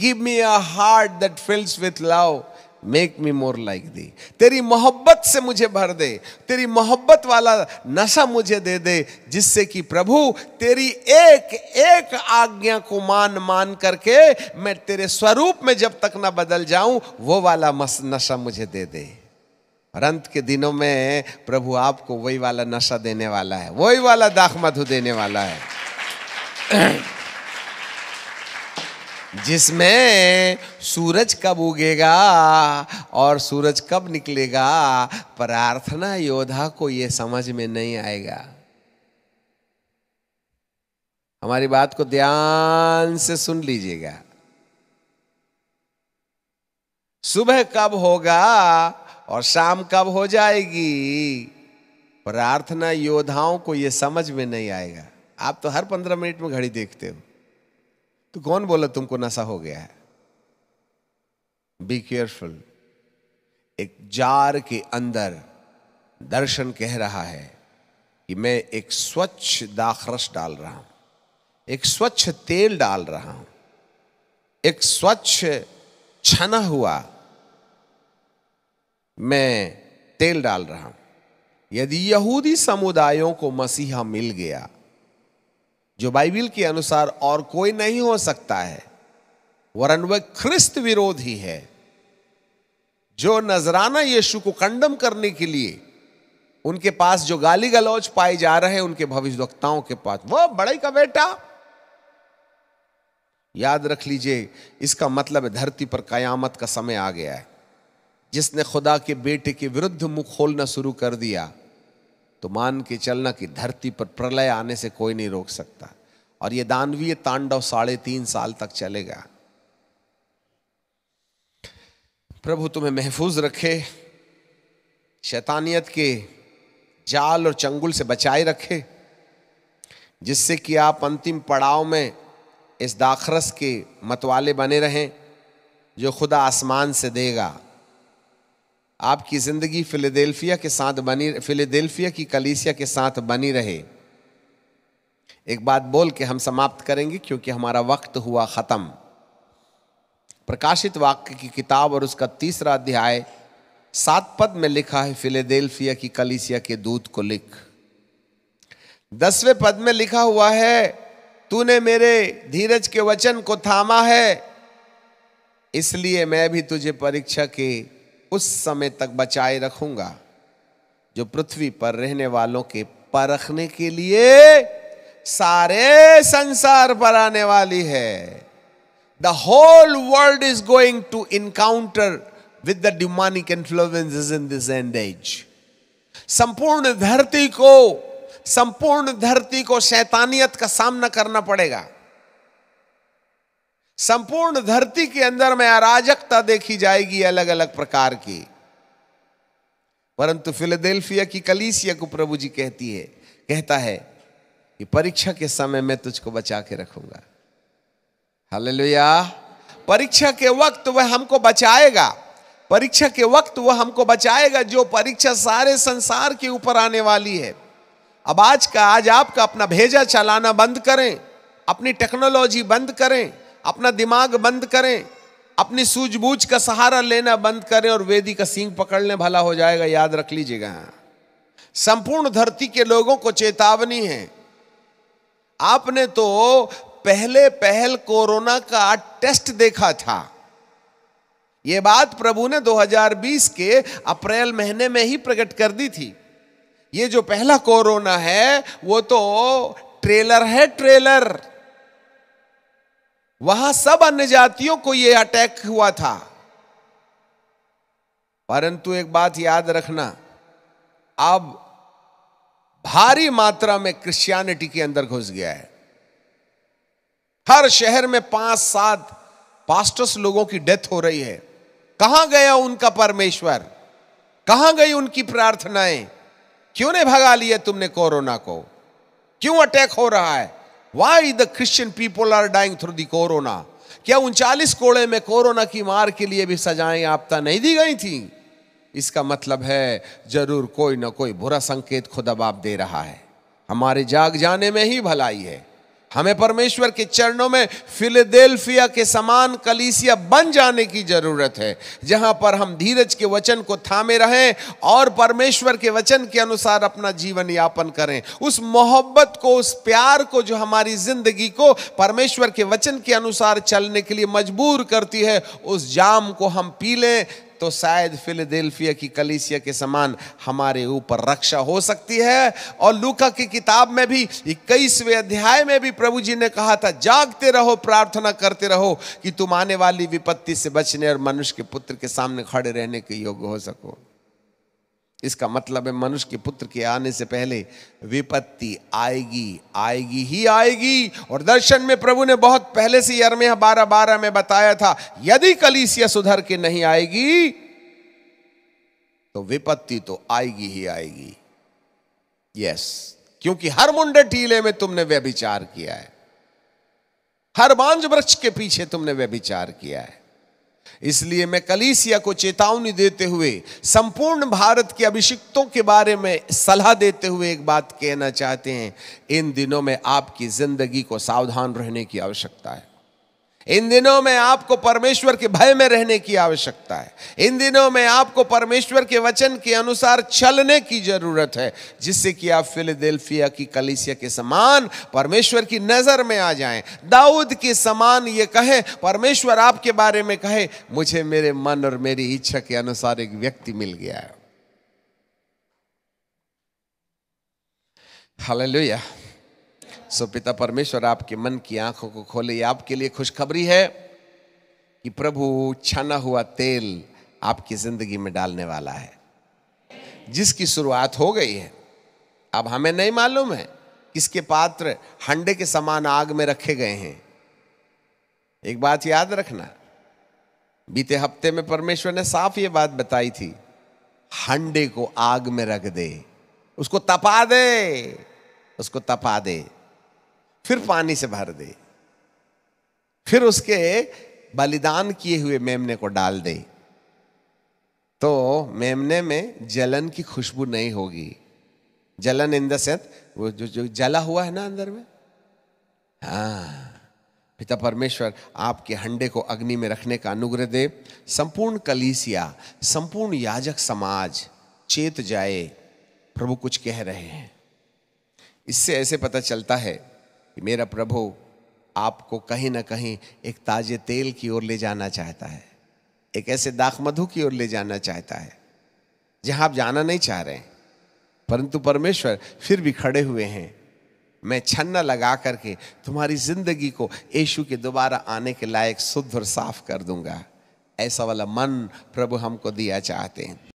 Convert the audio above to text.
Give me a heart that fills with love. Make me more like thee तेरी मोहब्बत से मुझे भर दे तेरी मोहब्बत वाला नशा मुझे दे दे जिससे कि प्रभु तेरी एक एक आज्ञा को मान मान करके मैं तेरे स्वरूप में जब तक ना बदल जाऊं वो वाला नशा मुझे दे दे और अंत के दिनों में प्रभु आपको वही वाला नशा देने वाला है वही वाला दाख मधु देने वाला है जिसमें सूरज कब उगेगा और सूरज कब निकलेगा प्रार्थना योद्धा को यह समझ में नहीं आएगा हमारी बात को ध्यान से सुन लीजिएगा सुबह कब होगा और शाम कब हो जाएगी प्रार्थना योद्धाओं को यह समझ में नहीं आएगा आप तो हर पंद्रह मिनट में घड़ी देखते हो तो कौन बोला तुमको नशा हो गया है बी केयरफुल एक जार के अंदर दर्शन कह रहा है कि मैं एक स्वच्छ दाखरस डाल रहा हूं एक स्वच्छ तेल डाल रहा हूं एक स्वच्छ छना हुआ मैं तेल डाल रहा हूं यदि यहूदी समुदायों को मसीहा मिल गया जो बाइबिल के अनुसार और कोई नहीं हो सकता है वरन वह ख्रिस्त विरोधी है जो नजराना यीशु को कंडम करने के लिए उनके पास जो गाली गलौज पाए जा रहे हैं उनके भविष्यवक्ताओं के पास वह बड़े का बेटा याद रख लीजिए इसका मतलब है धरती पर कयामत का समय आ गया है जिसने खुदा के बेटे के विरुद्ध मुंह खोलना शुरू कर दिया तो मान के चलना कि धरती पर प्रलय आने से कोई नहीं रोक सकता और यह दानवीय तांडव साढ़े तीन साल तक चलेगा प्रभु तुम्हें महफूज रखे शैतानियत के जाल और चंगुल से बचाए रखे जिससे कि आप अंतिम पड़ाव में इस दाखरस के मतवाले बने रहें जो खुदा आसमान से देगा आपकी ज़िंदगी फिलेडेल्फिया के साथ बनी फिलेडेल्फिया की कलीसिया के साथ बनी रहे एक बात बोल के हम समाप्त करेंगे क्योंकि हमारा वक्त हुआ ख़त्म प्रकाशित वाक्य की किताब और उसका तीसरा अध्याय सात पद में लिखा है फिलेडेल्फिया की कलीसिया के दूत को लिख दसवें पद में लिखा हुआ है तूने मेरे धीरज के वचन को थामा है इसलिए मैं भी तुझे परीक्षा के उस समय तक बचाए रखूंगा जो पृथ्वी पर रहने वालों के परखने के लिए सारे संसार पर आने वाली है the whole world is going to encounter with the demonic influence in this end age संपूर्ण धरती को संपूर्ण धरती को शैतानियत का सामना करना पड़ेगा संपूर्ण धरती के अंदर में अराजकता देखी जाएगी अलग अलग प्रकार की परंतु फिलाडेल्फिया की कलीसिया को प्रभु जी कहती है कहता है कि परीक्षा के समय मैं तुझको बचा के रखूंगा हालेलुया परीक्षा के वक्त वह हमको बचाएगा परीक्षा के वक्त वह हमको बचाएगा जो परीक्षा सारे संसार के ऊपर आने वाली है अब आज का आज आपका अपना भेजा चलाना बंद करें अपनी टेक्नोलॉजी बंद करें अपना दिमाग बंद करें अपनी सूझबूझ का सहारा लेना बंद करें और वेदी का सींग पकड़ लें भला हो जाएगा याद रख लीजिएगा संपूर्ण धरती के लोगों को चेतावनी है आपने तो पहले पहल कोरोना का टेस्ट देखा था यह बात प्रभु ने 2020 के अप्रैल महीने में ही प्रकट कर दी थी ये जो पहला कोरोना है वो तो ट्रेलर है ट्रेलर वहां सब अन्य जातियों को यह अटैक हुआ था परंतु एक बात याद रखना अब भारी मात्रा में क्रिश्चियनिटी के अंदर घुस गया है हर शहर में पांच सात पास्टर्स लोगों की डेथ हो रही है कहां गया उनका परमेश्वर कहां गई उनकी प्रार्थनाएं क्यों ने भगा लिया तुमने कोरोना को क्यों अटैक हो रहा है why the Christian people are dying through the corona क्या उनचालीस कोड़े में कोरोना की मार के लिए भी सजाएं आपता नहीं दी गई थी इसका मतलब है जरूर कोई ना कोई बुरा संकेत खुद अब आप दे रहा है हमारे जाग जाने में ही भलाई है हमें परमेश्वर के चरणों में फिलेडेल्फिया के समान कलीसिया बन जाने की जरूरत है जहां पर हम धीरज के वचन को थामे रहें और परमेश्वर के वचन के अनुसार अपना जीवन यापन करें उस मोहब्बत को उस प्यार को जो हमारी जिंदगी को परमेश्वर के वचन के अनुसार चलने के लिए मजबूर करती है उस जाम को हम पी लें तो शायद फिलडेल्फिया की कलिसिया के समान हमारे ऊपर रक्षा हो सकती है और लूका की किताब में भी इक्कीसवें अध्याय में भी प्रभु जी ने कहा था जागते रहो प्रार्थना करते रहो कि तुम आने वाली विपत्ति से बचने और मनुष्य के पुत्र के सामने खड़े रहने के योग्य हो सको इसका मतलब है मनुष्य के पुत्र के आने से पहले विपत्ति आएगी आएगी ही आएगी और दर्शन में प्रभु ने बहुत पहले से अरमेह बारह बारह में बताया था यदि कलीसिया सुधर के नहीं आएगी तो विपत्ति तो आएगी ही आएगी यस क्योंकि हर मुंडे टीले में तुमने व्यभिचार किया है हर बांझ वृक्ष के पीछे तुमने व्यभिचार किया है इसलिए मैं कलीसिया को चेतावनी देते हुए संपूर्ण भारत के अभिषिक्तों के बारे में सलाह देते हुए एक बात कहना चाहते हैं इन दिनों में आपकी जिंदगी को सावधान रहने की आवश्यकता है इन दिनों में आपको परमेश्वर के भय में रहने की आवश्यकता है इन दिनों में आपको परमेश्वर के वचन के अनुसार चलने की जरूरत है जिससे कि आप फिलिदेल्फिया की कलिसिया के समान परमेश्वर की नज़र में आ जाएं। दाऊद के समान ये कहे परमेश्वर आपके बारे में कहे मुझे मेरे मन और मेरी इच्छा के अनुसार एक व्यक्ति मिल गया है हालेलुया सो पिता परमेश्वर आपके मन की आंखों को खोले आपके लिए खुशखबरी है कि प्रभु छाना हुआ तेल आपकी जिंदगी में डालने वाला है जिसकी शुरुआत हो गई है अब हमें नहीं मालूम है किसके पात्र हंडे के समान आग में रखे गए हैं एक बात याद रखना बीते हफ्ते में परमेश्वर ने साफ ये बात बताई थी हंडे को आग में रख दे उसको तपा दे उसको तपा दे फिर पानी से भर दे फिर उसके बलिदान किए हुए मेमने को डाल दे तो मेमने में जलन की खुशबू नहीं होगी जलन इन द वो जो जो जला हुआ है ना अंदर में हाँ पिता परमेश्वर आपके हंडे को अग्नि में रखने का अनुग्रह दे संपूर्ण कलीसिया संपूर्ण याजक समाज चेत जाए प्रभु कुछ कह रहे हैं इससे ऐसे पता चलता है कि मेरा प्रभु आपको कहीं ना कहीं एक ताजे तेल की ओर ले जाना चाहता है एक ऐसे दाखमधु की ओर ले जाना चाहता है जहां आप जाना नहीं चाह रहे परंतु परमेश्वर फिर भी खड़े हुए हैं मैं छन्ना लगा करके तुम्हारी जिंदगी को यीशु के दोबारा आने के लायक शुद्ध और साफ कर दूंगा ऐसा वाला मन प्रभु हमको दिया चाहते हैं